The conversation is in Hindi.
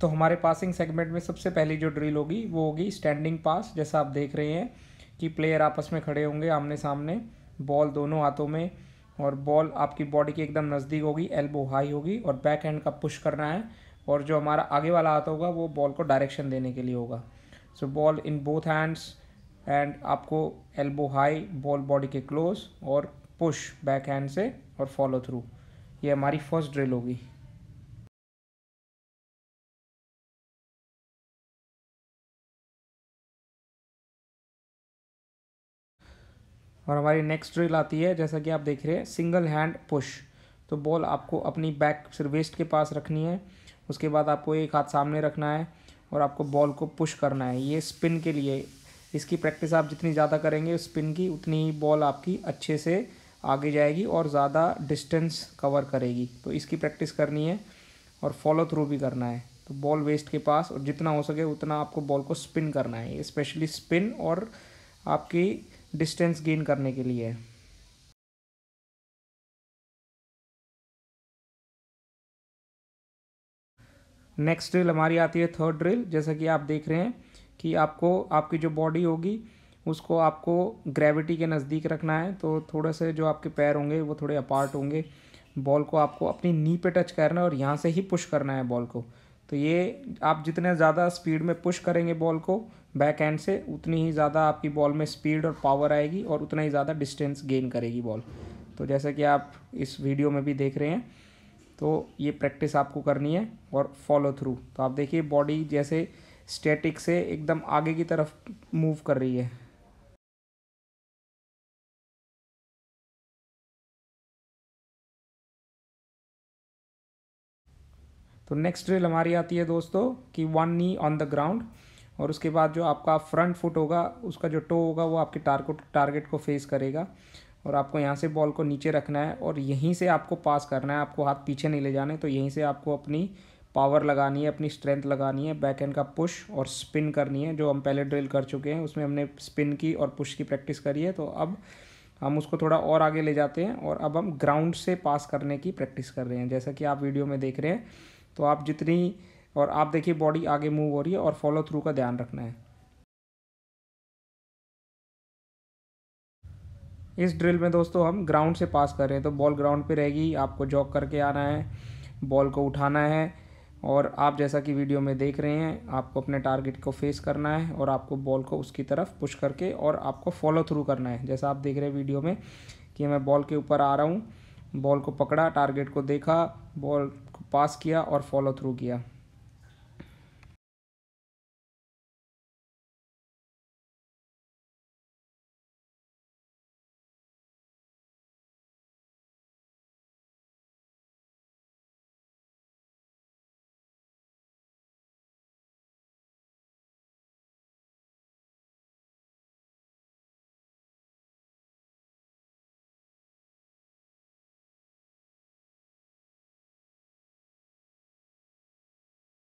तो हमारे पासिंग सेगमेंट में सबसे पहली जो ड्रिल होगी वो होगी स्टैंडिंग पास जैसा आप देख रहे हैं कि प्लेयर आपस में खड़े होंगे आमने सामने बॉल दोनों हाथों में और बॉल आपकी बॉडी के एकदम नज़दीक होगी एल्बो हाई होगी और बैक हैंड का पुश करना है और जो हमारा आगे वाला हाथ होगा वो बॉल को डायरेक्शन देने के लिए होगा so ball in both hands and आपको एल्बो हाई बॉल बॉडी के क्लोज और पुश बैक हैंड से और फॉलो थ्रू ये हमारी फर्स्ट ड्रिल होगी और हमारी नेक्स्ट ड्रिल आती है जैसा कि आप देख रहे हैं सिंगल हैंड पुश तो बॉल आपको अपनी बैक वेस्ट के पास रखनी है उसके बाद आपको एक हाथ सामने रखना है और आपको बॉल को पुश करना है ये स्पिन के लिए इसकी प्रैक्टिस आप जितनी ज़्यादा करेंगे स्पिन की उतनी ही बॉल आपकी अच्छे से आगे जाएगी और ज़्यादा डिस्टेंस कवर करेगी तो इसकी प्रैक्टिस करनी है और फॉलो थ्रू भी करना है तो बॉल वेस्ट के पास और जितना हो सके उतना आपको बॉल को स्पिन करना है स्पेशली स्पिन और आपकी डिस्टेंस गेन करने के लिए नेक्स्ट ड्रिल हमारी आती है थर्ड ड्रिल जैसा कि आप देख रहे हैं कि आपको आपकी जो बॉडी होगी उसको आपको ग्रेविटी के नज़दीक रखना है तो थोड़े से जो आपके पैर होंगे वो थोड़े अपार्ट होंगे बॉल को आपको अपनी नी पे टच करना है और यहाँ से ही पुश करना है बॉल को तो ये आप जितने ज़्यादा स्पीड में पुश करेंगे बॉल को बैक हैंड से उतनी ही ज़्यादा आपकी बॉल में स्पीड और पावर आएगी और उतना ही ज़्यादा डिस्टेंस गेन करेगी बॉल तो जैसा कि आप इस वीडियो में भी देख रहे हैं तो ये प्रैक्टिस आपको करनी है और फॉलो थ्रू तो आप देखिए बॉडी जैसे स्टैटिक से एकदम आगे की तरफ मूव कर रही है तो नेक्स्ट ड्रिल हमारी आती है दोस्तों कि one knee on the ground और उसके बाद जो आपका फ्रंट फुट होगा उसका जो टो होगा वो आपके टारगेट टारगेट को फेस करेगा और आपको यहाँ से बॉल को नीचे रखना है और यहीं से आपको पास करना है आपको हाथ पीछे नहीं ले जाने तो यहीं से आपको अपनी पावर लगानी है अपनी स्ट्रेंथ लगानी है बैक एंड का पुश और स्पिन करनी है जो हम पहले ड्रिल कर चुके हैं उसमें हमने स्पिन की और पुश की प्रैक्टिस करी है तो अब हम उसको थोड़ा और आगे ले जाते हैं और अब हम ग्राउंड से पास करने की प्रैक्टिस कर रहे हैं जैसा कि आप वीडियो में देख रहे हैं तो आप जितनी और आप देखिए बॉडी आगे मूव हो रही है और फॉलो थ्रू का ध्यान रखना है इस ड्रिल में दोस्तों हम ग्राउंड से पास कर रहे हैं तो बॉल ग्राउंड पे रहेगी आपको जॉग करके आना है बॉल को उठाना है और आप जैसा कि वीडियो में देख रहे हैं आपको अपने टारगेट को फेस करना है और आपको बॉल को उसकी तरफ पुश करके और आपको फॉलो थ्रू करना है जैसा आप देख रहे हैं वीडियो में कि मैं बॉल के ऊपर आ रहा हूँ बॉल को पकड़ा टारगेट को देखा बॉल पास किया और फॉलो थ्रू किया